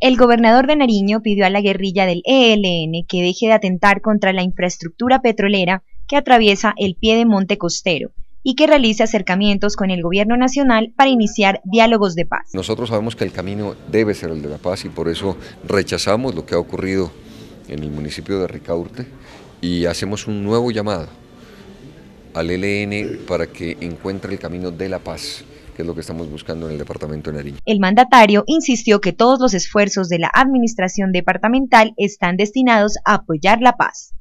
El gobernador de Nariño pidió a la guerrilla del ELN que deje de atentar contra la infraestructura petrolera que atraviesa el pie de monte costero y que realice acercamientos con el gobierno nacional para iniciar diálogos de paz. Nosotros sabemos que el camino debe ser el de la paz y por eso rechazamos lo que ha ocurrido en el municipio de Ricaurte y hacemos un nuevo llamado al ELN para que encuentre el camino de la paz que es lo que estamos buscando en el departamento de Nariño. El mandatario insistió que todos los esfuerzos de la administración departamental están destinados a apoyar la paz.